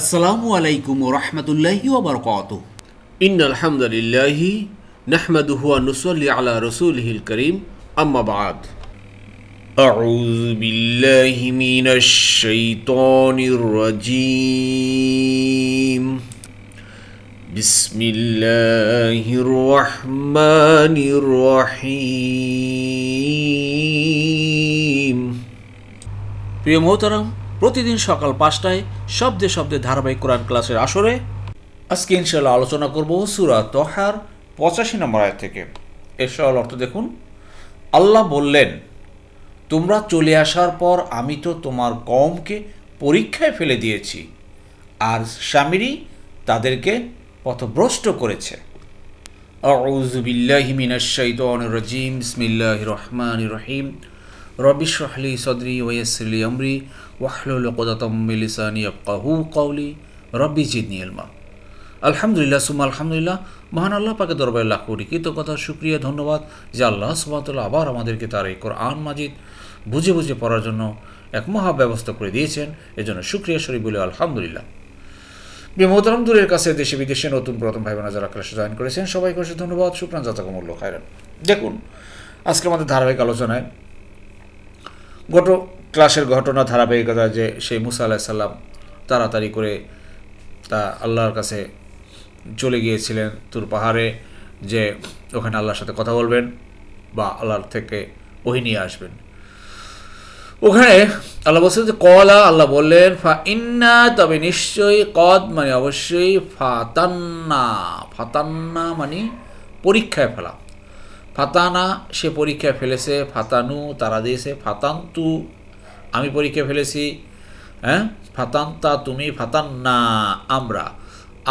আসসালামু আলাইকুম রহমতুল্লাহি ওবরকাত ইন আলহামদুলিল্লাহি নাহমাদুহুয়া নুসল্লি আলা রসুলহিল করিম আম্মাবাদ أعوذ بالله من الشيطان الرجيم بسم الله الرحمن الرحيم প্রিয় মোহতরম প্রতিদিন সকাল পাঁচটায় শব্দে শব্দে ধারাবাহিক কোরআন ক্লাসের আসরে আজকে ইনশাল্লাহ আলোচনা করব সুরা তহার পঁচাশি নম্বর আয় থেকে এর সরল অর্থ দেখুন আল্লাহ বললেন তোমরা চলে আসার পর আমি তো তোমার কমকে পরীক্ষায় ফেলে দিয়েছি আর স্বামীরই তাদেরকে পথভ্রষ্ট করেছে রজিম ইসমিল্লাহ রহমান রহিম রবিশাহলি সদরি ওয়েসলি অমরি ওয়াহলুল কোদাতমিলিসানি আবকাহু কাউলি রবি জিদনি এলমা আলহামদুলিল্লাহ সুমা আলহামদুলিল্লাহ মহান আল্লাহ পাকে দরবারে লাখ কোটি কৃতজ্ঞতা সুক্রিয়া ধন্যবাদ যে আল্লাহ সুমাতুল্লাহ আবার আমাদেরকে তার এই কোরআন মাজিদ বুঝে বুঝে পড়ার জন্য এক মহা ব্যবস্থা করে দিয়েছেন এজন্য সুক্রিয়া শরীফ বলে আলহামদুলিল্লাহ বিমোহতরম দূরের কাছে দেশে বিদেশে নতুন প্রথম ভাই বোনা যারা ক্লাসে জয়েন করেছেন সবাই অসংখ্য ধন্যবাদ সুপ্রাণ মূল্য খায়রান দেখুন আজকে আমাদের ধারাবাহিক আলোচনায় গত ক্লাসের ঘটনা ধারাবাহিকতা যে সেই মুসা আলাহিসাল্লাম তাড়াতাড়ি করে তা আল্লাহর কাছে চলে গিয়েছিলেন তুর পাহাড়ে যে ওখানে আল্লাহর সাথে কথা বলবেন বা আল্লাহর থেকে ওহি নিয়ে আসবেন ওখানে আল্লাহ বলছেন যে কলা আল্লাহ বললেন ফা ইন্না তবে নিশ্চয়ই কদ মানে অবশ্যই ফাতান্না ফাতান্না মানে পরীক্ষায় ফেলা ফাতানা সে পরীক্ষা ফেলেছে ফাতানু তারা দিয়েছে ফাতান্তু আমি পরীক্ষা ফেলেছি হ্যাঁ ফাতান্তা তুমি ফাতান্না আমরা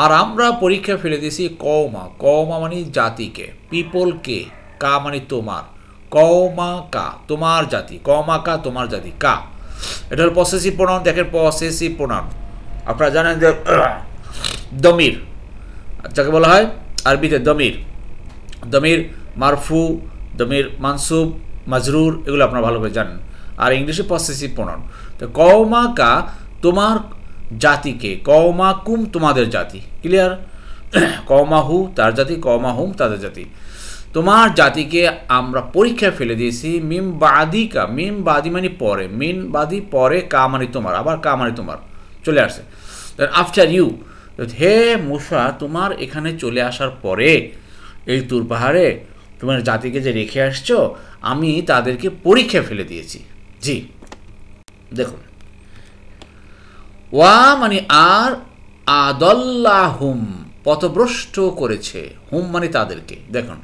আর আমরা পরীক্ষা ফেলে দিয়েছি কৌমা কৌমা মানে জাতিকে পিপলকে কা মানে তোমার কৌমা কা তোমার জাতি কৌমা কা তোমার জাতি কা এটা হলো পসেসিভ প্রণাম দেখেন পসেসিভ প্রণাম আপনারা জানেন যে দমির যাকে বলা হয় আরবিতে দমির দমির মারফু দমির মানসুব মাজরুর এগুলো আপনারা ভালোভাবে জানেন আর ইংলিশে পসেসিভ প্রণন তো কৌমা কা তোমার জাতিকে কৌমা কুম তোমাদের জাতি ক্লিয়ার কৌমা হু তার জাতি কৌমা হুম তাদের জাতি তোমার জাতিকে আমরা পরীক্ষায় ফেলে দিয়েছি মিম বাদি কা মিম বাদি মানে পরে মিন বাদি পরে কা মানে তোমার আবার কা মানে তোমার চলে আসছে আফটার ইউ হে মুসা তোমার এখানে চলে আসার পরে এই তুর পাহাড়ে তোমার জাতিকে যে রেখে আসছো আমি তাদেরকে পরীক্ষা ফেলে দিয়েছি জি দেখুন ওয়া মানে আর আদল্লা হুম পথভ্রষ্ট করেছে হুম মানে তাদেরকে দেখুন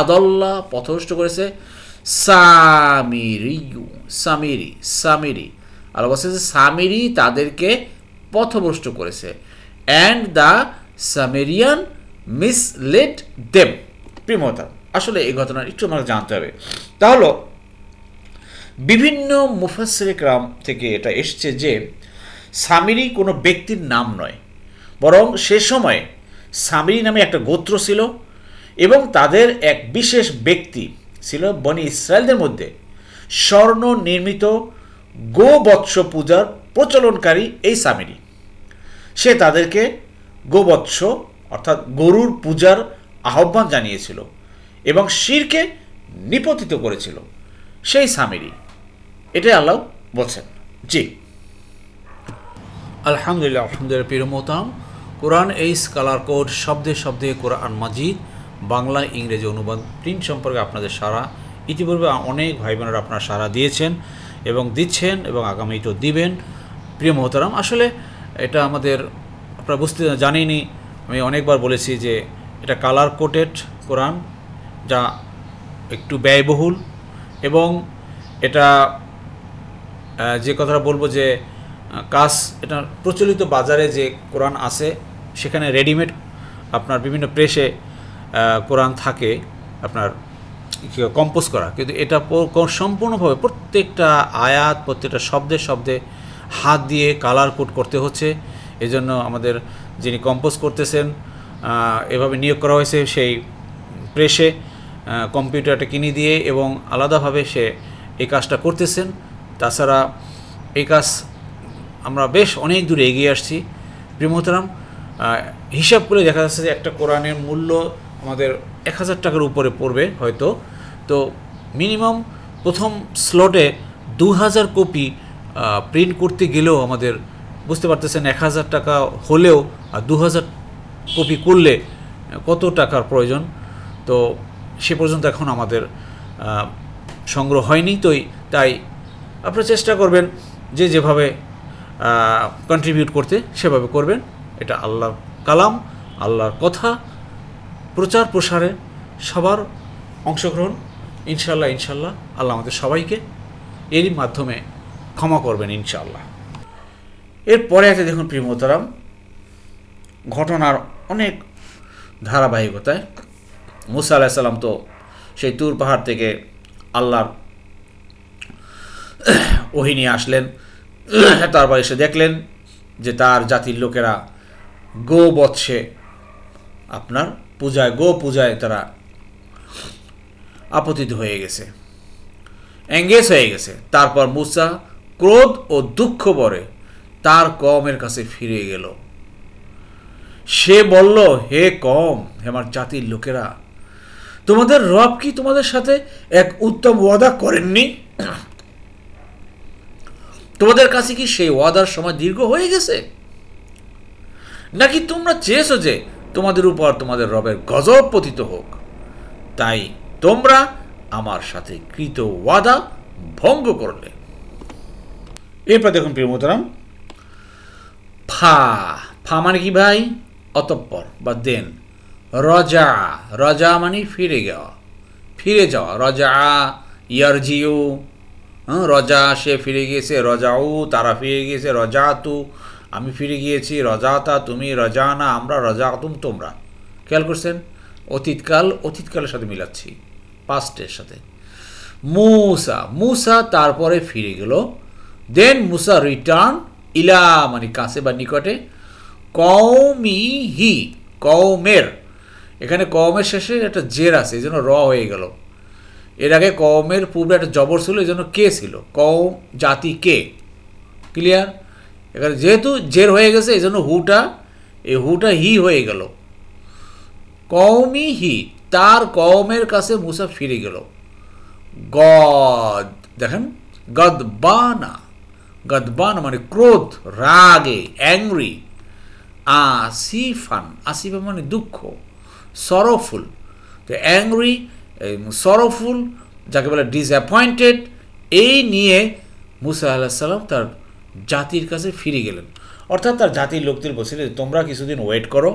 আদল্লা পথভ্রষ্ট করেছে সামিরি সামিরি সামিরি আর বলছে সামিরি তাদেরকে পথভ্রষ্ট করেছে and the Samaritan misled them প্রিমতা আসলে এই ঘটনা একটু আমাকে জানতে হবে তাহলে বিভিন্ন মুফাসির গ্রাম থেকে এটা এসছে যে সামিরি কোনো ব্যক্তির নাম নয় বরং সে সময়ে সামিরি নামে একটা গোত্র ছিল এবং তাদের এক বিশেষ ব্যক্তি ছিল বনি ইসরায়েলদের মধ্যে স্বর্ণ নির্মিত গোবৎস পূজার প্রচলনকারী এই সামিরি সে তাদেরকে গোবৎস অর্থাৎ গরুর পূজার আহ্বান জানিয়েছিল এবং শিরকে নিপতিত করেছিল সেই সামিরি এটাই আল্লাহ বলছেন জি আলহামদুলিল্লাহ আলহামদুলিল্লাহ পীর কোরআন এই স্কালার কোড শব্দে শব্দে কোরআন মাজিদ বাংলা ইংরেজি অনুবাদ প্রিন্ট সম্পর্কে আপনাদের সারা ইতিপূর্বে অনেক ভাই বোনেরা আপনারা সারা দিয়েছেন এবং দিচ্ছেন এবং আগামীতেও দিবেন প্রিয় মহতারাম আসলে এটা আমাদের আপনারা বুঝতে জানেনি আমি অনেকবার বলেছি যে এটা কালার কোটেড কোরআন যা একটু ব্যয়বহুল এবং এটা যে কথাটা বলবো যে কাজ এটা প্রচলিত বাজারে যে কোরআন আছে সেখানে রেডিমেড আপনার বিভিন্ন প্রেসে কোরআন থাকে আপনার কম্পোজ করা কিন্তু এটা সম্পূর্ণভাবে প্রত্যেকটা আয়াত প্রত্যেকটা শব্দে শব্দে হাত দিয়ে কালার কোড করতে হচ্ছে এজন্য আমাদের যিনি কম্পোজ করতেছেন এভাবে নিয়োগ করা হয়েছে সেই প্রেসে কম্পিউটারটা কিনে দিয়ে এবং আলাদাভাবে সে এই কাজটা করতেছেন তাছাড়া এই কাজ আমরা বেশ অনেক দূরে এগিয়ে আসছি প্রিমতারাম হিসাব করে দেখা যাচ্ছে যে একটা কোরআনের মূল্য আমাদের এক হাজার টাকার উপরে পড়বে হয়তো তো মিনিমাম প্রথম স্লটে দু হাজার কপি প্রিন্ট করতে গেলেও আমাদের বুঝতে পারতেছেন এক হাজার টাকা হলেও আর দু হাজার কপি করলে কত টাকার প্রয়োজন তো সে পর্যন্ত এখন আমাদের সংগ্রহ হয়নি তোই তাই আপনারা চেষ্টা করবেন যে যেভাবে কন্ট্রিবিউট করতে সেভাবে করবেন এটা আল্লাহর কালাম আল্লাহর কথা প্রচার প্রসারে সবার অংশগ্রহণ ইনশাল্লাহ ইনশাল্লাহ আল্লাহ আমাদের সবাইকে এরই মাধ্যমে ক্ষমা করবেন ইনশাল্লাহ এরপরে আছে দেখুন প্রিমতারাম ঘটনার অনেক ধারাবাহিকতায় মুসা সাল্লাম তো সেই তুর পাহাড় থেকে আল্লাহর ওহি নিয়ে আসলেন তারপর এসে দেখলেন যে তার জাতির লোকেরা গো বৎসে আপনার পূজায় গো পূজায় তারা আপতিত হয়ে গেছে এঙ্গেজ হয়ে গেছে তারপর মুসা ক্রোধ ও দুঃখ পরে তার কমের কাছে ফিরে গেল সে বলল হে কম হে আমার জাতির লোকেরা তোমাদের রব কি তোমাদের সাথে এক উত্তম ওয়াদা করেননি তোমাদের কাছে কি সেই ওয়াদার সময় দীর্ঘ হয়ে গেছে নাকি তোমরা চেয়েছো যে তোমাদের উপর তোমাদের রবের গজব পতিত হোক তাই তোমরা আমার সাথে কৃত ওয়াদা ভঙ্গ করলে এরপর দেখুন প্রিয় মোতারাম ফা ফা মানে কি ভাই অতঃপর বা দেন রজা রজা মানে ফিরে যাওয়া ফিরে যাওয়া রজা ইয়ারজিও হ্যাঁ রজা সে ফিরে গিয়েছে রজাউ তারা ফিরে গিয়েছে রজা তু আমি ফিরে গিয়েছি রজাতা তুমি রজা না আমরা রজা তুম তোমরা খেয়াল করছেন অতীতকাল অতীতকালের সাথে মিলাচ্ছি পাস্টের সাথে মুসা মুসা তারপরে ফিরে গেল দেন মুসা রিটার্ন ইলা মানে কাছে বা নিকটে কৌমি হি কৌমের এখানে কমের শেষে একটা জের আছে এই জন্য র হয়ে গেল এর আগে কমের পূর্বে একটা জবর ছিল এই জন্য কে ছিল কম জাতি কে ক্লিয়ার এখানে যেহেতু জের হয়ে গেছে এই জন্য হুটা এই হুটা হি হয়ে গেল কমই হি তার কওমের কাছে মুসা ফিরে গেল গদ দেখেন গদবানা গদবান মানে ক্রোধ রাগে অ্যাংরি আসিফান আসিফা মানে দুঃখ সরফুল তো অ্যাংরি সরফুল যাকে বলে ডিসঅ্যাপয়েন্টেড এই নিয়ে মুসা আল্লাহ তার জাতির কাছে ফিরে গেলেন অর্থাৎ তার জাতির লোকদের বসে তোমরা কিছুদিন ওয়েট করো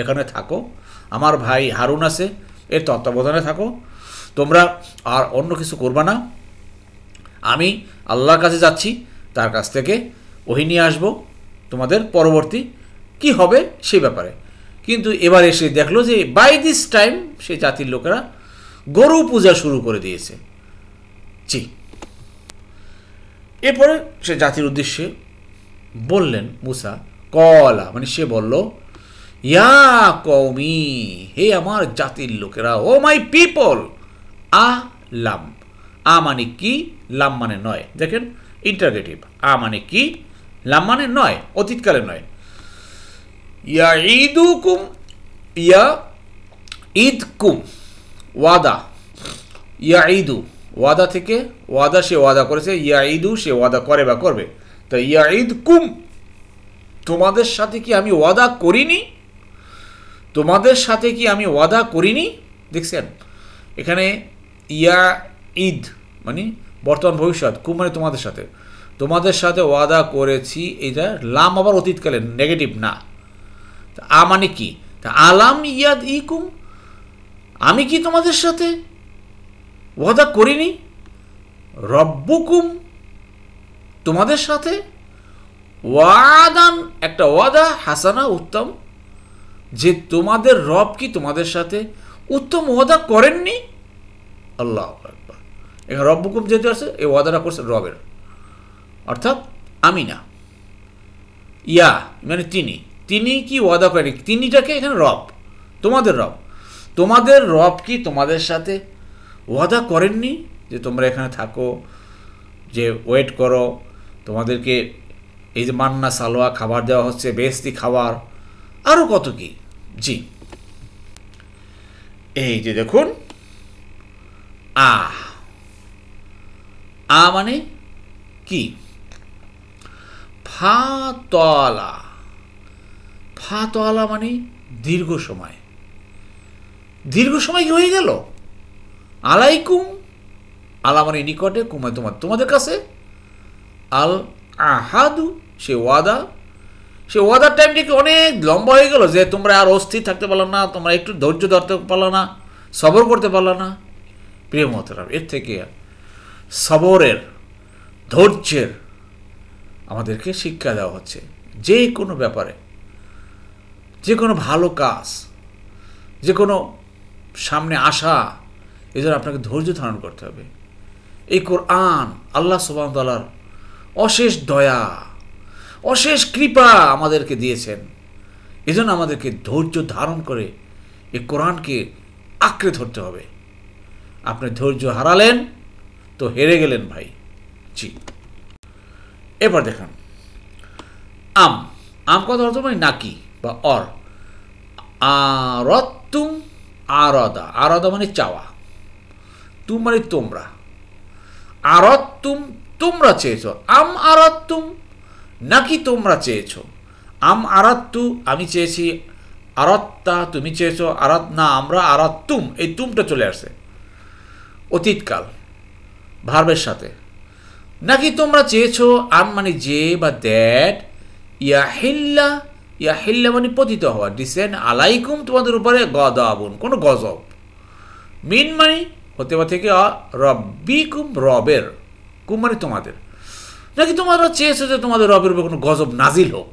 এখানে থাকো আমার ভাই হারুন আছে এর তত্ত্বাবধানে থাকো তোমরা আর অন্য কিছু করবা না আমি আল্লাহর কাছে যাচ্ছি তার কাছ থেকে ওহিনী নিয়ে আসবো তোমাদের পরবর্তী কি হবে সেই ব্যাপারে কিন্তু এবার এসে দেখলো যে বাই দিস টাইম সে জাতির লোকেরা গরু পূজা শুরু করে দিয়েছে জি এরপরে সে জাতির উদ্দেশ্যে বললেন মুসা কলা মানে সে বলল ইয়া কৌমি হে আমার জাতির লোকেরা ও মাই পিপল আ লাম আ মানে কি লাম মানে নয় দেখেন ইন্টারগেটিভ আ মানে কি লাম মানে নয় অতীতকালে নয় ইয়া ঈদুকুম ইয়া ঈদকুম ওয়াদা ইয়া ঈদু ওয়াদা থেকে ওয়াদা সে ওয়াদা করেছে ইয়া ঈদু সে ওয়াদা করে বা করবে তো ইয়া ঈদ কুম তোমাদের সাথে কি আমি ওয়াদা করিনি তোমাদের সাথে কি আমি ওয়াদা করিনি দেখছেন এখানে ইয়া ঈদ মানে বর্তমান ভবিষ্যৎ কুম মানে তোমাদের সাথে তোমাদের সাথে ওয়াদা করেছি এটা লাম আবার অতীতকালে নেগেটিভ না আ মানে কি তা আলাম ইয়াদ ইকুম আমি কি তোমাদের সাথে ওয়াদা করিনি রব্বুকুম তোমাদের সাথে ওয়াদান একটা ওয়াদা হাসানা উত্তম যে তোমাদের রব কি তোমাদের সাথে উত্তম ওয়াদা করেননি আল্লাহ একবার এখানে রব্বুকুম যেহেতু আছে এই ওয়াদাটা করছে রবের অর্থাৎ আমি না ইয়া মানে তিনি তিনি কি ওয়াদা করেন তিনিটাকে এখানে রব তোমাদের রব তোমাদের রব কি তোমাদের সাথে ওয়াদা করেননি যে তোমরা এখানে থাকো যে ওয়েট করো তোমাদেরকে এই যে মান্না সালোয়া খাবার দেওয়া হচ্ছে বেস্তি খাবার আরও কত কি জি এই যে দেখুন আ আ মানে কি ফা তলা ফাতওয়ালা মানে দীর্ঘ সময় দীর্ঘ সময় কি হয়ে গেল আলাইকুম আলা মানে নিকটে কুমায় তোমার তোমাদের কাছে আল আহাদু সে ওয়াদা সে ওয়াদার টাইমটি কি অনেক লম্বা হয়ে গেল যে তোমরা আর অস্থির থাকতে পারলো না তোমরা একটু ধৈর্য ধরতে পারলো না সবর করতে পারলো না প্রিয় মতরাম এর থেকে সবরের ধৈর্যের আমাদেরকে শিক্ষা দেওয়া হচ্ছে যে কোনো ব্যাপারে যে কোনো ভালো কাজ যে কোনো সামনে আসা এজন্য আপনাকে ধৈর্য ধারণ করতে হবে এই কোরআন আল্লাহ সুবাহতালার অশেষ দয়া অশেষ কৃপা আমাদেরকে দিয়েছেন এজন্য আমাদেরকে ধৈর্য ধারণ করে এই কোরআনকে আঁকড়ে ধরতে হবে আপনি ধৈর্য হারালেন তো হেরে গেলেন ভাই জি এবার দেখান আম আম কথা অর্থ মানে নাকি বা অর আরত্তুম আরদা আরদা মানে চাওয়া তুম মানে তোমরা আরত্তুম তোমরা চেয়েছো আম আরত্তুম নাকি তোমরা চেয়েছ আম আরাত্তু আমি চেয়েছি আরত্তা তুমি চেয়েছো আরাত না আমরা আরাত্তুম এই তুমটা চলে আসছে অতীতকাল ভার্বের সাথে নাকি তোমরা চেয়েছো আম মানে যে বা দ্যাট ইয়া হিল্লা ইয়া মানে পতিত হওয়া ডিসেন আলাইকুম তোমাদের উপরে গদ আবুন কোনো গজব মিন মানে হতে পারে থেকে রব্বিকুম রবের কুম মানে তোমাদের নাকি তোমরা চেয়েছো যে তোমাদের রবের উপর কোনো গজব নাজিল হোক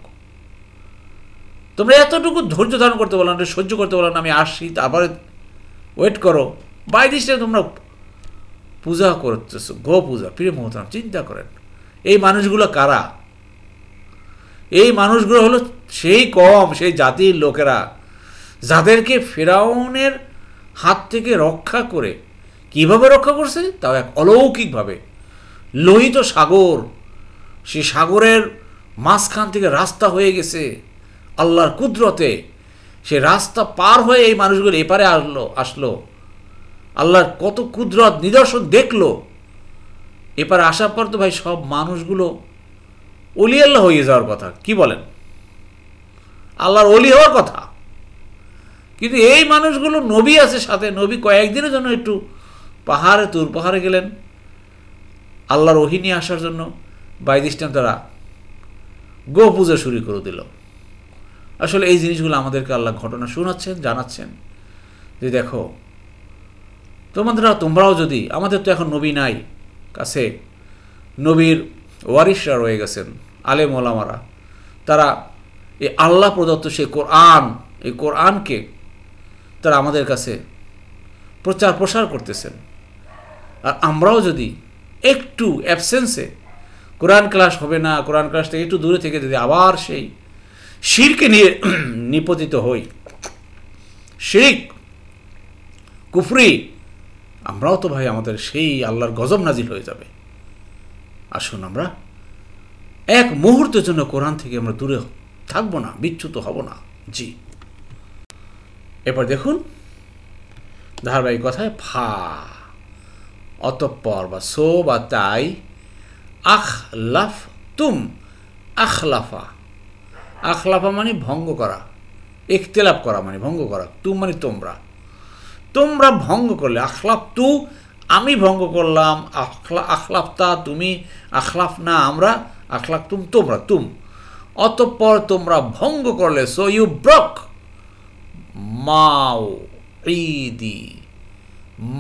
তোমরা এতটুকু ধৈর্য ধারণ করতে পারলাম না সহ্য করতে পারলাম না আমি আসছি তারপরে ওয়েট করো বাইরে তোমরা পূজা করতেছো গো পূজা প্রিয় মহতারাম চিন্তা করেন এই মানুষগুলো কারা এই মানুষগুলো হলো সেই কম সেই জাতির লোকেরা যাদেরকে ফেরাউনের হাত থেকে রক্ষা করে কিভাবে রক্ষা করছে তাও এক অলৌকিকভাবে লোহিত সাগর সে সাগরের মাঝখান থেকে রাস্তা হয়ে গেছে আল্লাহর কুদরতে সে রাস্তা পার হয়ে এই মানুষগুলো এপারে আসলো আসলো আল্লাহর কত কুদরত নিদর্শন দেখলো এপারে আসার পর তো ভাই সব মানুষগুলো অলি আল্লাহ হয়ে যাওয়ার কথা কি বলেন আল্লাহর অলি হওয়ার কথা কিন্তু এই মানুষগুলো নবী আছে সাথে নবী কয়েকদিনের জন্য একটু পাহাড়ে তুর পাহাড়ে গেলেন আল্লাহর ওহি নিয়ে আসার জন্য বাইদিষ্টান্তরা গো গোপূজা শুরু করে দিল আসলে এই জিনিসগুলো আমাদেরকে আল্লাহ ঘটনা শোনাচ্ছেন জানাচ্ছেন যে দেখো তোমরা তোমরাও যদি আমাদের তো এখন নবী নাই কাছে নবীর ওয়ারিসরা রয়ে গেছেন আলেম ওলামারা তারা এই আল্লাহ প্রদত্ত সেই কোরআন এই কোরআনকে তারা আমাদের কাছে প্রচার প্রসার করতেছেন আর আমরাও যদি একটু অ্যাবসেন্সে কোরআন ক্লাস হবে না কোরআন ক্লাসটা একটু দূরে থেকে যদি আবার সেই শিরকে নিয়ে নিপতিত হই শিরিক কুফরি আমরাও তো ভাই আমাদের সেই আল্লাহর গজব নাজিল হয়ে যাবে আসুন আমরা এক মুহূর্তের জন্য কোরআন থেকে আমরা দূরে থাকবো না বিচ্যুত হব না জি এবার দেখুন ধারাবাহিক কথায় ফা অতঃপর বা সো বা তাই আখ লাফ তুম আখলাফা আখলাফা মানে ভঙ্গ করা একতেলাপ করা মানে ভঙ্গ করা তুম মানে তোমরা তোমরা ভঙ্গ করলে আখলাফ তু আমি ভঙ্গ করলাম আখলা আখলাফ তা তুমি আখলাফ না আমরা আখলাক তুম তোমরা তুম অতঃপর তোমরা ভঙ্গ করলে সো ইউ ব্রক মাও ইদি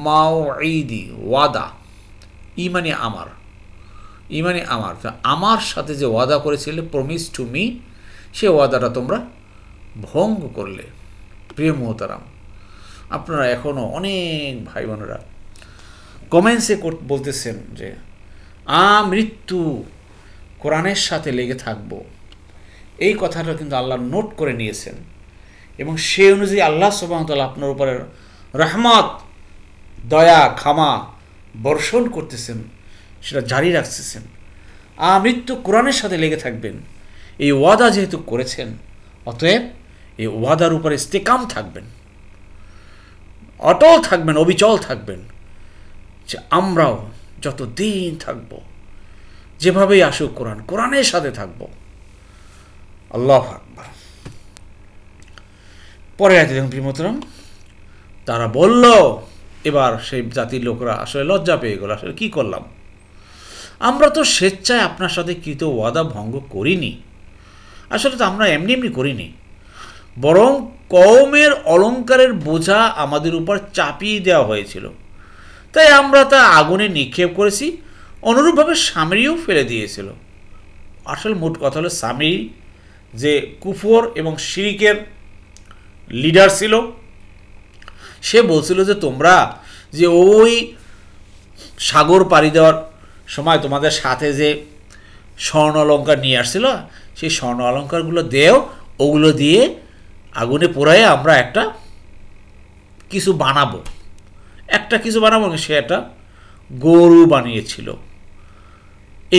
মাও ইদি ওয়াদা ইমানে আমার ইমানে আমার আমার সাথে যে ওয়াদা করেছিলে প্রমিস টু মি সে ওয়াদাটা তোমরা ভঙ্গ করলে প্রিয় মোহতারাম আপনারা এখনও অনেক ভাই বোনেরা কমেন্টসে বলতেছেন যে আমৃত্যু কোরআনের সাথে লেগে থাকব এই কথাটা কিন্তু আল্লাহ নোট করে নিয়েছেন এবং সে অনুযায়ী আল্লাহ সুবাহতাল আপনার উপরে রহমত দয়া ক্ষমা বর্ষণ করতেছেন সেটা জারি রাখতেছেন মৃত্যু কোরআনের সাথে লেগে থাকবেন এই ওয়াদা যেহেতু করেছেন অতএব এই ওয়াদার উপরে স্টেকাম থাকবেন অটল থাকবেন অবিচল থাকবেন যে আমরাও যত দিন থাকবো যেভাবেই আসুক কোরআন কোরআনের সাথে থাকব আল্লাহ আকবর পরে আছে দেখুন প্রিমতরম তারা বলল এবার সেই জাতির লোকরা আসলে লজ্জা পেয়ে গেল আসলে কী করলাম আমরা তো স্বেচ্ছায় আপনার সাথে কৃত ওয়াদা ভঙ্গ করিনি আসলে তো আমরা এমনি এমনি করিনি বরং কমের অলঙ্কারের বোঝা আমাদের উপর চাপিয়ে দেওয়া হয়েছিল তাই আমরা তা আগুনে নিক্ষেপ করেছি অনুরূপভাবে স্বামীও ফেলে দিয়েছিল আসল মোট কথা হলো সামিরি যে কুফর এবং শিরিকের লিডার ছিল সে বলছিল যে তোমরা যে ওই সাগর পাড়ি দেওয়ার সময় তোমাদের সাথে যে স্বর্ণ অলঙ্কার নিয়ে আসছিল সেই স্বর্ণ অলঙ্কারগুলো দেও ওগুলো দিয়ে আগুনে পোড়ায় আমরা একটা কিছু বানাবো একটা কিছু বানাবো সে একটা গরু বানিয়েছিল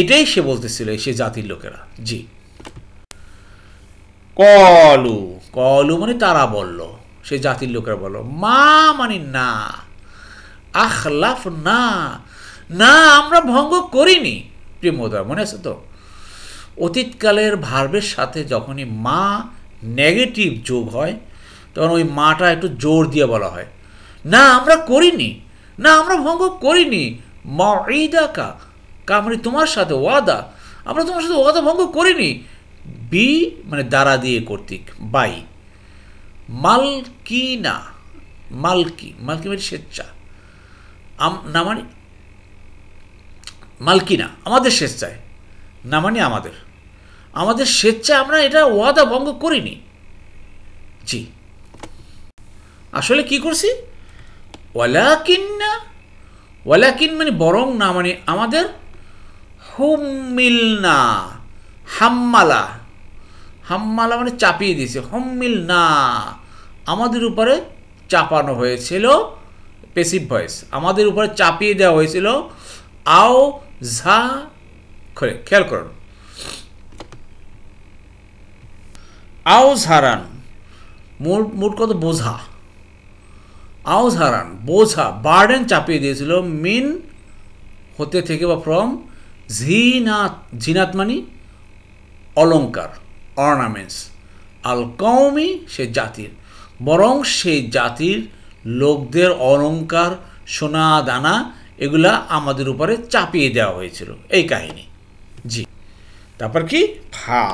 এটাই সে বলতেছিল সে জাতির লোকেরা জি কলু কলু মানে তারা বলল সে জাতির লোকেরা বলল মা মানে না আখলাফ না না আমরা ভঙ্গ করিনি প্রেমদা মনে আছে তো অতীতকালের ভার্বের সাথে যখনই মা নেগেটিভ যোগ হয় তখন ওই মাটা একটু জোর দিয়ে বলা হয় না আমরা করিনি না আমরা ভঙ্গ করিনি মা ইদাকা কামরি তোমার সাথে ওয়াদা আমরা তোমার সাথে ওয়াদা ভঙ্গ করিনি বি মানে দাঁড়া দিয়ে কর্তৃক বাই মালকি না মালকি মালকি মানে স্বেচ্ছা না মানে মালকিনা আমাদের স্বেচ্ছায় না মানে আমাদের আমাদের স্বেচ্ছায় আমরা এটা ওয়াদা ভঙ্গ করিনি জি আসলে কি করছি ওয়ালাকিন না ওয়ালাকিন মানে বরং না মানে আমাদের হুমিলনা হাম্মালা হাম্মালা মানে চাপিয়ে দিয়েছে না আমাদের উপরে চাপানো হয়েছিল পেসিভ ভয়েস আমাদের উপরে চাপিয়ে দেওয়া হয়েছিল আও ঝা করে খেয়াল করুন আও হারান মোট মোট কত বোঝা আউজ হারান বোঝা বার্ডেন চাপিয়ে দিয়েছিল মিন হতে থেকে বা ফ্রম জিনাত জিনাত মানে অলঙ্কার অর্নামেন্টস আল কৌমি সে জাতির বরং সেই জাতির লোকদের অলঙ্কার সোনা দানা এগুলা আমাদের উপরে চাপিয়ে দেওয়া হয়েছিল এই কাহিনী জি তারপর কি ফা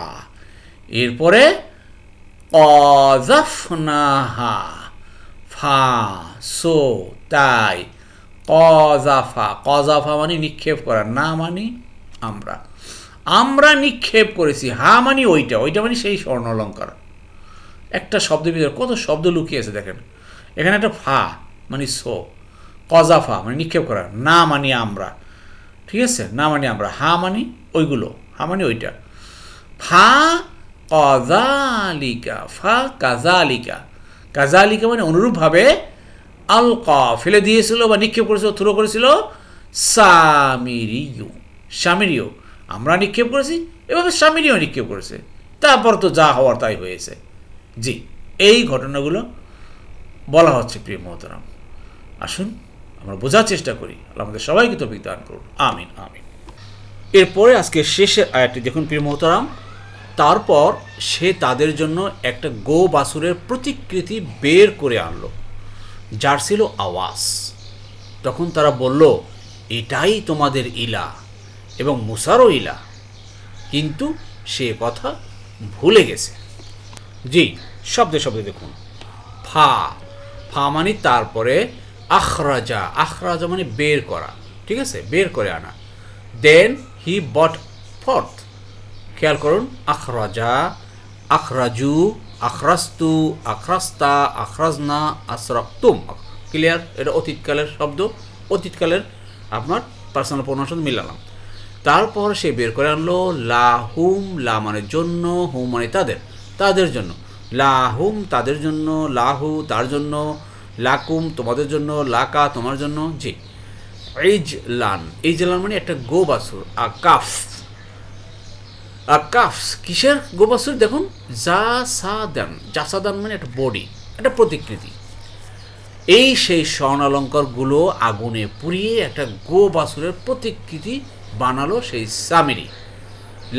এরপরে অজাফনাহা ফা সো তাই কজাফা কজাফা মানে নিক্ষেপ করা না মানে আমরা আমরা নিক্ষেপ করেছি হা মানে ওইটা ওইটা মানে সেই স্বর্ণ অলঙ্কার একটা শব্দ ভিতরে কত শব্দ লুকিয়ে আছে দেখেন এখানে একটা ফা মানে সো কজাফা মানে নিক্ষেপ করা না মানি আমরা ঠিক আছে না মানি আমরা হা মানি ওইগুলো হা মানি ওইটা ফা কজালিকা ফা কাজালিকা কাজালিকা মানে অনুরূপভাবে আল ক ফেলে দিয়েছিল বা নিক্ষেপ করেছিল থ্রো করেছিল সামিরিয়ু স্বামীরও আমরা নিক্ষেপ করেছি এভাবে স্বামীরও নিক্ষেপ করেছে তারপর তো যা হওয়ার তাই হয়েছে জি এই ঘটনাগুলো বলা হচ্ছে প্রিয় মহতরাম আসুন আমরা বোঝার চেষ্টা করি আমাদের সবাইকে তো বিদান করুন আমিন আমিন এরপরে আজকে শেষের আয়াতটি দেখুন প্রিয় মহতরাম তারপর সে তাদের জন্য একটা গো বাসুরের প্রতিকৃতি বের করে আনলো যার ছিল আওয়াজ তখন তারা বলল এটাই তোমাদের ইলা এবং মুসারও ইলা কিন্তু সে কথা ভুলে গেছে জি শব্দে শব্দে দেখুন ফা ফা মানে তারপরে আখরাজা আখরাজা মানে বের করা ঠিক আছে বের করে আনা দেন হি বট ফর্থ খেয়াল করুন আখরাজা আখরাজু আখরাস্তু আখরাস্তা আখরাজনা আশরাক্তুম ক্লিয়ার এটা অতীতকালের শব্দ অতীতকালের আপনার পার্সোনাল প্রনাউন্সেশন মিলালাম তারপর সে বের করে আনলো লা হুম লা মানে জন্য হুম মানে তাদের তাদের জন্য লা হুম তাদের জন্য লাহু তার জন্য লাকুম তোমাদের জন্য লাকা তোমার জন্য জি এই ইজলান মানে একটা গো বাছুর আ কাফ কিসের গো বাছুর দেখুন সা জাসাদান মানে একটা বডি একটা প্রতিকৃতি এই সেই স্বর্ণালঙ্কারগুলো আগুনে পুড়িয়ে একটা গো বাছুরের প্রতিকৃতি বানালো সেই সামিরি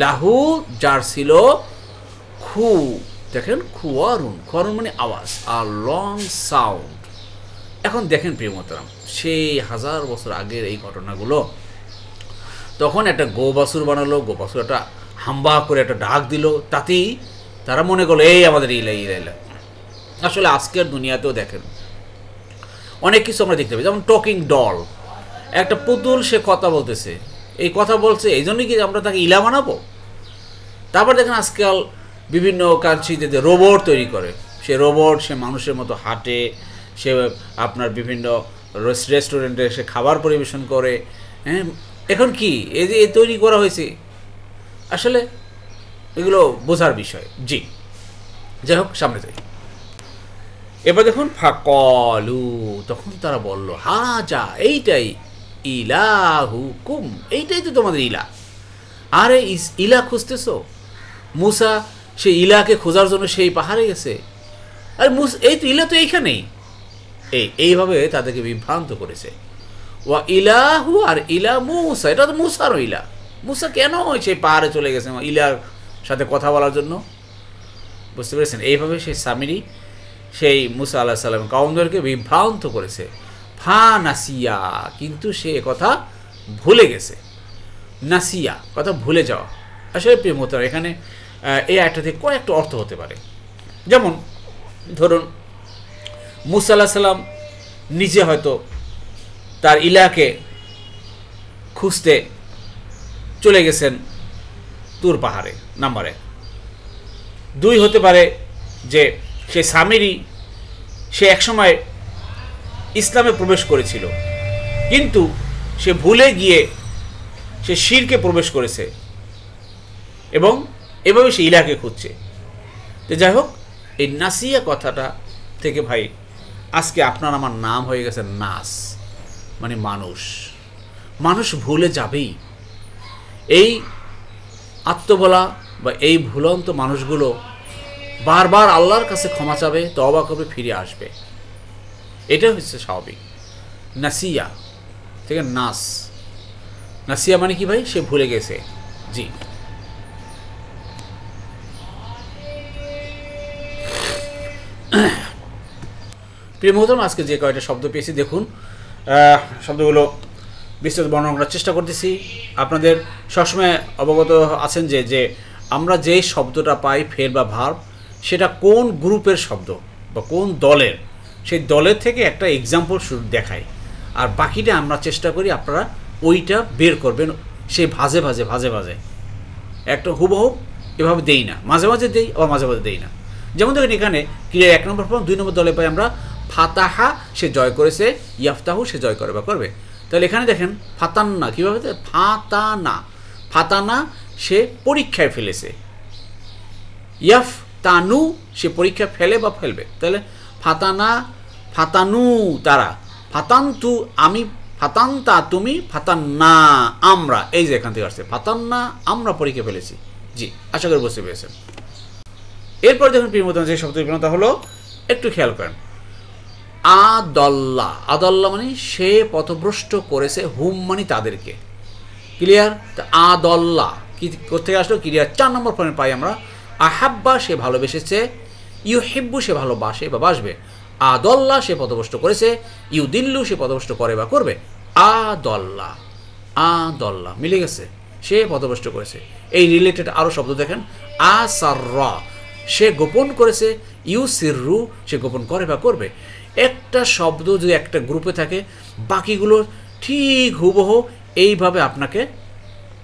লাহু যার ছিল খু দেখেন খুয়ারুন খুয়ারুন মানে আওয়াজ আর লং সাউন্ড এখন দেখেন প্রিয়মতারাম সেই হাজার বছর আগের এই ঘটনাগুলো তখন একটা গোবাসুর বানালো গোবাসুর একটা হাম্বা করে একটা ডাক দিল তাতেই তারা মনে করলো এই আমাদের ইলাই ইলাই আসলে আজকের দুনিয়াতেও দেখেন অনেক কিছু আমরা দেখতে পাই যেমন টকিং ডল একটা পুতুল সে কথা বলতেছে এই কথা বলছে এই জন্যই কি আমরা তাকে ইলা বানাবো তারপর দেখেন আজকাল বিভিন্ন যে রোবট তৈরি করে সে রোবট সে মানুষের মতো হাঁটে সে আপনার বিভিন্ন রেস্টুরেন্টে সে খাবার পরিবেশন করে হ্যাঁ এখন কি এই যে তৈরি করা হয়েছে আসলে এগুলো বোঝার বিষয় জি যাই হোক সামনে যাই এবার দেখুন ফাকলু তখন তারা বলল হা যা এইটাই ইলাহু কুম এইটাই তো তোমাদের ইলা আরে ইস ইলা খুঁজতেছ মুসা সে ইলাকে খোঁজার জন্য সেই পাহাড়ে গেছে আর মুস এই তো ইলা তো এইখানেই এই এইভাবে তাদেরকে বিভ্রান্ত করেছে ওয়া ইলাহু আর ইলা মুসা এটা তো মুসারও ইলা মুসা কেন সেই পাহাড়ে চলে গেছে ইলার সাথে কথা বলার জন্য বুঝতে পেরেছেন এইভাবে সেই সামিরি সেই মুসা আল্লাহ সাল্লাম কাউমদেরকে বিভ্রান্ত করেছে হা নাসিয়া কিন্তু সে কথা ভুলে গেছে নাসিয়া কথা ভুলে যাওয়া আসলে প্রেমতার এখানে এই থেকে কয়েকটা অর্থ হতে পারে যেমন ধরুন মুসাল্লাহ সাল্লাম নিজে হয়তো তার ইলাকে খুঁজতে চলে গেছেন তুর পাহাড়ে নাম্বারে দুই হতে পারে যে সে স্বামীরই সে একসময় ইসলামে প্রবেশ করেছিল কিন্তু সে ভুলে গিয়ে সে শিরকে প্রবেশ করেছে এবং এভাবে সে ইলাকে খুঁজছে তো যাই হোক এই নাসিয়া কথাটা থেকে ভাই আজকে আপনার আমার নাম হয়ে গেছে নাস মানে মানুষ মানুষ ভুলে যাবেই এই আত্মবলা বা এই ভুলন্ত মানুষগুলো বারবার আল্লাহর কাছে ক্ষমা চাবে তবা করবে ফিরে আসবে এটা হচ্ছে স্বাভাবিক নাসিয়া ঠিক আছে নাস নাসিয়া মানে কি ভাই সে ভুলে গেছে জি প্রিয় মহতম আজকে যে কয়েকটা শব্দ পেয়েছি দেখুন শব্দগুলো বিস্তৃত বর্ণনা করার চেষ্টা করতেছি আপনাদের সবসময় অবগত আছেন যে যে আমরা যে শব্দটা পাই ফের বা ভার সেটা কোন গ্রুপের শব্দ বা কোন দলের সেই দলের থেকে একটা এক্সাম্পল শুরু দেখায় আর বাকিটা আমরা চেষ্টা করি আপনারা ওইটা বের করবেন সে ভাজে ভাজে ভাজে ভাজে একটা হুবহু এভাবে দেই না মাঝে মাঝে দেই আবার মাঝে মাঝে দেই না যেমন দেখেন এখানে ক্রিয়ার এক নম্বর পর দুই নম্বর দলে পাই আমরা ফাতাহা সে জয় করেছে ইয়াফতাহু সে জয় করে বা করবে তাহলে এখানে দেখেন ফাতান্না কীভাবে ফাতানা ফাতানা সে পরীক্ষায় ফেলেছে ইয়াফ তানু সে পরীক্ষা ফেলে বা ফেলবে তাহলে ফাতানা ফাতানু তারা ফাতান্তু আমি ফাতান্তা তুমি ফাতান্না আমরা এই যে এখান থেকে আসছে ফাতান্না আমরা পরীক্ষা ফেলেছি জি আশা করি বুঝতে পেরেছেন এরপর যখন প্রিয়মতন যে শব্দ বিপণতা হলো একটু খেয়াল করেন আদল্লা আদল্লা মানে সে পথভ্রষ্ট করেছে হুম মানে তাদেরকে ক্লিয়ার তা আদল্লা কি কোথেকে আসলো ক্লিয়ার চার নম্বর ফোনে পাই আমরা আহাব্বা সে ভালোবেসেছে হেব্বু সে ভালোবাসে বা বাসবে আদল্লা সে পদভষ্ট করেছে ইউদিল্লু সে পদভষ্ট করে বা করবে আদল্লা আদল্লা মিলে গেছে সে পদভষ্ট করেছে এই রিলেটেড আরও শব্দ দেখেন আসার সে গোপন করেছে ইউ সিররু সে গোপন করে বা করবে একটা শব্দ যদি একটা গ্রুপে থাকে বাকিগুলো ঠিক হুবহ এইভাবে আপনাকে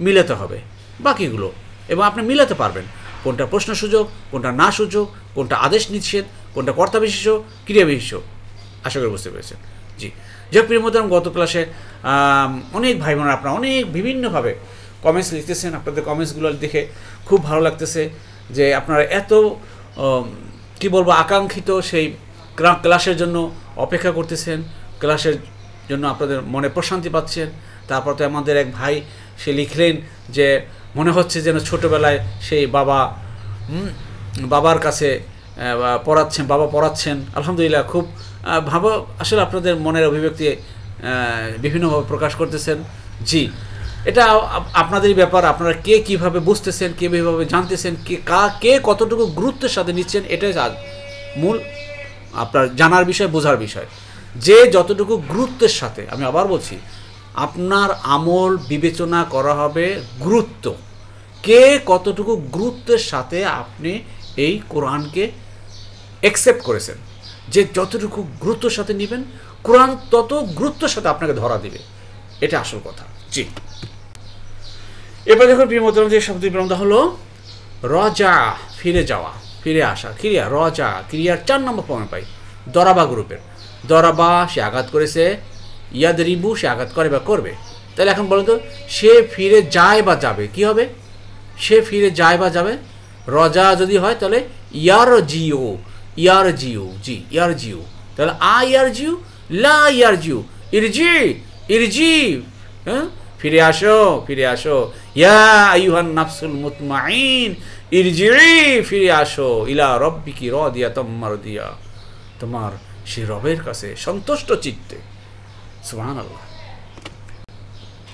মিলাতে হবে বাকিগুলো এবং আপনি মিলাতে পারবেন কোনটা প্রশ্ন সুযোগ কোনটা না সুযোগ কোনটা আদেশ নিষেধ কোনটা কর্তা বিশেষ ক্রিয়া বিশেষ আশা করি বুঝতে পেরেছেন জি যাক মধ্যে গত ক্লাসে অনেক ভাই বোনেরা আপনারা অনেক বিভিন্নভাবে কমেন্টস লিখতেছেন আপনাদের কমেন্টসগুলো দেখে খুব ভালো লাগতেছে যে আপনারা এত কি বলবো আকাঙ্ক্ষিত সেই ক্লাসের জন্য অপেক্ষা করতেছেন ক্লাসের জন্য আপনাদের মনে প্রশান্তি পাচ্ছেন তারপর তো আমাদের এক ভাই সে লিখলেন যে মনে হচ্ছে যেন ছোটোবেলায় সেই বাবা বাবার কাছে পড়াচ্ছেন বাবা পড়াচ্ছেন আলহামদুলিল্লাহ খুব ভাবো আসলে আপনাদের মনের অভিব্যক্তি বিভিন্নভাবে প্রকাশ করতেছেন জি এটা আপনাদেরই ব্যাপার আপনারা কে কিভাবে বুঝতেছেন কে কীভাবে জানতেছেন কে কা কে কতটুকু গুরুত্বের সাথে নিচ্ছেন এটাই আজ মূল আপনার জানার বিষয় বোঝার বিষয় যে যতটুকু গুরুত্বের সাথে আমি আবার বলছি আপনার আমল বিবেচনা করা হবে গুরুত্ব কে কতটুকু গুরুত্বের সাথে আপনি এই কোরআনকে অ্যাকসেপ্ট করেছেন যে যতটুকু গুরুত্বর সাথে নেবেন কোরআন তত গুরুত্বর সাথে আপনাকে ধরা দেবে এটা আসল কথা জি এবার দেখুন প্রিয়মতরম যে শব্দ বিরমদা হলো রজা ফিরে যাওয়া ফিরে আসা ক্রিয়া রজা ক্রিয়ার চার নম্বর প্রমাণ পাই দরাবা গ্রুপের দরাবা সে আঘাত করেছে ইয়াদ রিবু সে আঘাত করে বা করবে তাহলে এখন বলুন তো সে ফিরে যায় বা যাবে কি হবে সে ফিরে যায় বা যাবে রজা যদি হয় তাহলে ইয়ার জিও ইয়ারজিউ জি ইয়ারজিউ তাহলে আ ইয়ারজিউ লা ইয়ারজিউ ইরজি ইরজি হ্যাঁ ফিরে আসো ফিরে আসো ইয়া আইহান নাফসুল মুতমাইন ফিরে আসো ইলা রব্বি কি তোমার দিয়া তোমার সে রবের কাছে সন্তুষ্ট চিত্তে সুহান আল্লাহ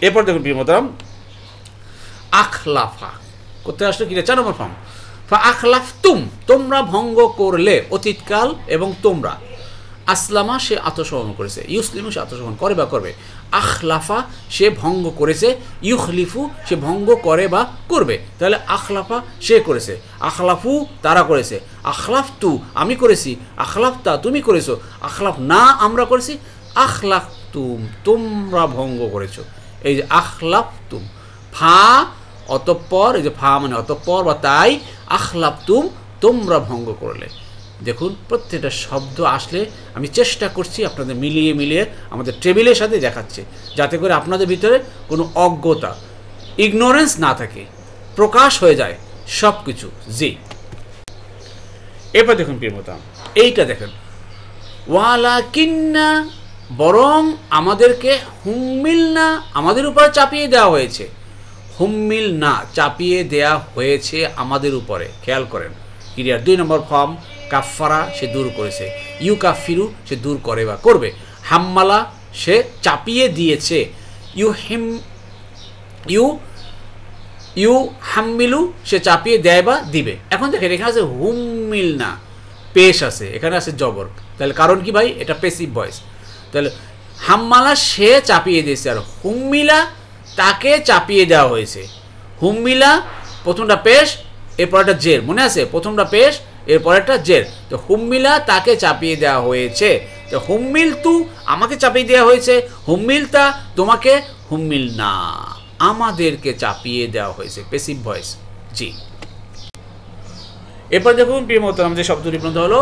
এরপর দেখুন বিমতাম আখলাফা কোথায় আসলো কি চার নম্বর ফর্ম ফাখলাফতুম তোমরা ভঙ্গ করলে অতীতকাল এবং তোমরা আসলামা সে আত্মসমর্পণ করেছে ইউসলিমু সে আত্মসমর্পণ করে বা করবে আখলাফা সে ভঙ্গ করেছে ইউখলিফু সে ভঙ্গ করে বা করবে তাহলে আখলাফা সে করেছে আখলাফু তারা করেছে আখলাফ তু আমি করেছি আখলাফ তা তুমি করেছো আখলাফ না আমরা করেছি আখলাফ তুম তোমরা ভঙ্গ করেছো এই যে আখলাফ তুম ফা অতঃপর এই যে ফা মানে অতঃপর বা তাই তুম তোমরা ভঙ্গ করলে দেখুন প্রত্যেকটা শব্দ আসলে আমি চেষ্টা করছি আপনাদের মিলিয়ে মিলিয়ে আমাদের টেবিলের সাথে দেখাচ্ছে যাতে করে আপনাদের ভিতরে কোনো অজ্ঞতা ইগনোরেন্স না থাকে প্রকাশ হয়ে যায় সব কিছু জি এবার দেখুন প্রিয়মতাম এইটা দেখেন ওয়ালা কিন্না বরং আমাদেরকে হুম্মিল না আমাদের উপর চাপিয়ে দেওয়া হয়েছে হুম্মিল না চাপিয়ে দেয়া হয়েছে আমাদের উপরে খেয়াল করেন ক্রিয়ার দুই নম্বর ফর্ম কাফারা সে দূর করেছে ইউ কাফিরু সে দূর করে বা করবে হাম্মালা সে চাপিয়ে দিয়েছে ইউ হিম ইউ ইউ হাম্মিলু সে চাপিয়ে দেয় বা দিবে এখন দেখেন এখানে আছে হুম্মিল না পেশ আছে এখানে আছে জবর তাহলে কারণ কি ভাই এটা পেসিভ ভয়েস তাহলে হাম্মালা সে চাপিয়ে দিয়েছে আর হুম্মিলা তাকে চাপিয়ে দেওয়া হয়েছে হুম্মিলা প্রথমটা পেশ এরপরটা জের মনে আছে প্রথমটা পেশ একটা জের তো হুম্মিলা তাকে চাপিয়ে দেওয়া হয়েছে তো হুম্মিল তু আমাকে চাপিয়ে দেওয়া হয়েছে হুম্মিল তা তোমাকে হুম্মিল না আমাদেরকে চাপিয়ে দেওয়া হয়েছে পেসিভ ভয়েস জি এরপর দেখুন প্রিয় মোহতরাম যে শব্দটি পর্যন্ত হলো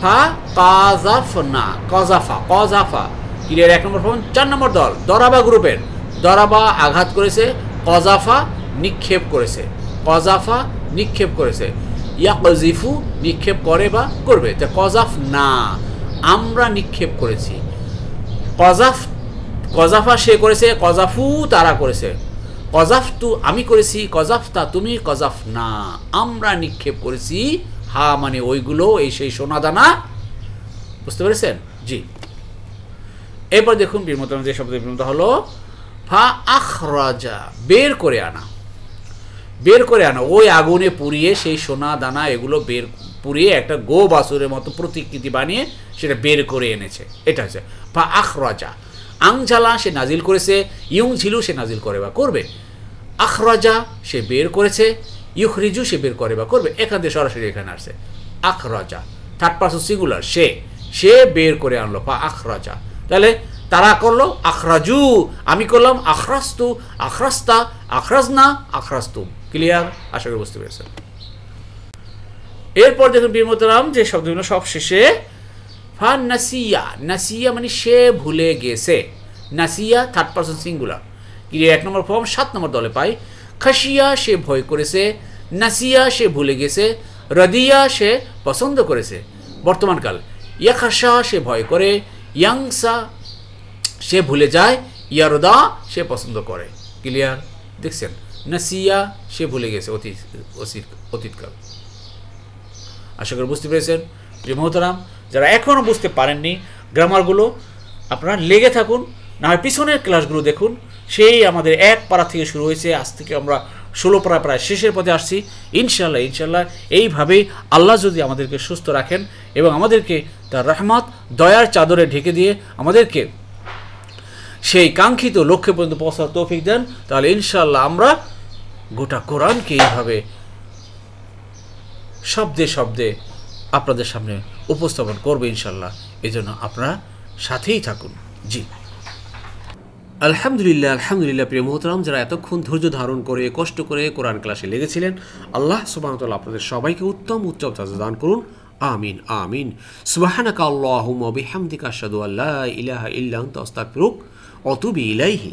ফা কাজাফ না কজাফা কজাফা ক্লিয়ার এক নম্বর ফোন চার নম্বর দল দরাবা গ্রুপের দরাবা আঘাত করেছে কজাফা নিক্ষেপ করেছে কজাফা নিক্ষেপ করেছে ইয়া কজিফু নিক্ষেপ করে বা করবে তা কজাফ না আমরা নিক্ষেপ করেছি কজাফ কজাফা সে করেছে কজাফু তারা করেছে কজাফ তু আমি করেছি কজাফ তা তুমি কজাফ না আমরা নিক্ষেপ করেছি হা মানে ওইগুলো এই সেই সোনাদানা বুঝতে পেরেছেন জি এরপর দেখুন বীরমতন যে শব্দ বিমতা হলো ফা আখরাজা বের করে আনা বের করে আনা ওই আগুনে পুড়িয়ে সেই সোনা দানা এগুলো বের পুড়িয়ে একটা গো বাসুরের মতো প্রতিকৃতি বানিয়ে সেটা বের করে এনেছে এটা হচ্ছে ফা আখরাজা আংঝালা সে নাজিল করেছে ইউং ঝিলু সে নাজিল করে বা করবে আখরাজা সে বের করেছে ইউখরিজু সে বের করে বা করবে এখান থেকে সরাসরি এখানে আসছে আখরাজা থার্ড পার্সন সিঙ্গুলার সে সে বের করে আনলো ফা আখরাজা তাহলে তারা করলো আখরাজু আমি করলাম আখরাস্তু আখরাস্তা আখরাজনা আখরাস্তু ক্লিয়ার আশা করি বুঝতে পেরেছেন এরপর দেখুন বিমতরাম যে শব্দগুলো সব শেষে ফা নাসিয়া নাসিয়া মানে সে ভুলে গেছে নাসিয়া থার্ড পার্সন সিঙ্গুলার ক্রিয়া এক নম্বর ফর্ম সাত নম্বর দলে পাই খাসিয়া সে ভয় করেছে নাসিয়া সে ভুলে গেছে রদিয়া সে পছন্দ করেছে বর্তমানকাল ইয়াখাসা সে ভয় করে ইয়াংসা সে ভুলে যায় ইয়ারদা সে পছন্দ করে ক্লিয়ার দেখছেন নাসিয়া সে ভুলে গেছে অতীত অতীতকাল আশা করি বুঝতে পেরেছেন প্রিয় মহতারাম যারা এখনও বুঝতে পারেননি গ্রামারগুলো আপনারা লেগে থাকুন না হয় পিছনের ক্লাসগুলো দেখুন সেই আমাদের এক পাড়া থেকে শুরু হয়েছে আজ থেকে আমরা ষোলো পাড়া প্রায় শেষের পথে আসছি ইনশাল্লাহ ইনশাল্লাহ এইভাবেই আল্লাহ যদি আমাদেরকে সুস্থ রাখেন এবং আমাদেরকে তার রহমত দয়ার চাদরে ঢেকে দিয়ে আমাদেরকে সেই কাঙ্ক্ষিত লক্ষ্যে পর্যন্ত পৌঁছার তৌফিক দেন তাহলে ইনশাল্লাহ আমরা গোটা কোরআনকে এইভাবে শব্দে শব্দে আপনাদের সামনে উপস্থাপন করবে ইনশাল্লাহ এজন্য আপনারা সাথেই থাকুন জি আলহামদুলিল্লাহ আলহামদুলিল্লাহ প্রিয় মোহতরাম যারা এতক্ষণ ধৈর্য ধারণ করে কষ্ট করে কোরআন ক্লাসে লেগেছিলেন আল্লাহ সুবাহতাল আপনাদের সবাইকে উত্তম উচ্চ দান করুন আমিন আমিন সুবাহানা আল্লাহ বিহামদিকা সাদু আল্লাহ ইলাহা ইল্লাহ তস্তাক عطوبي إليه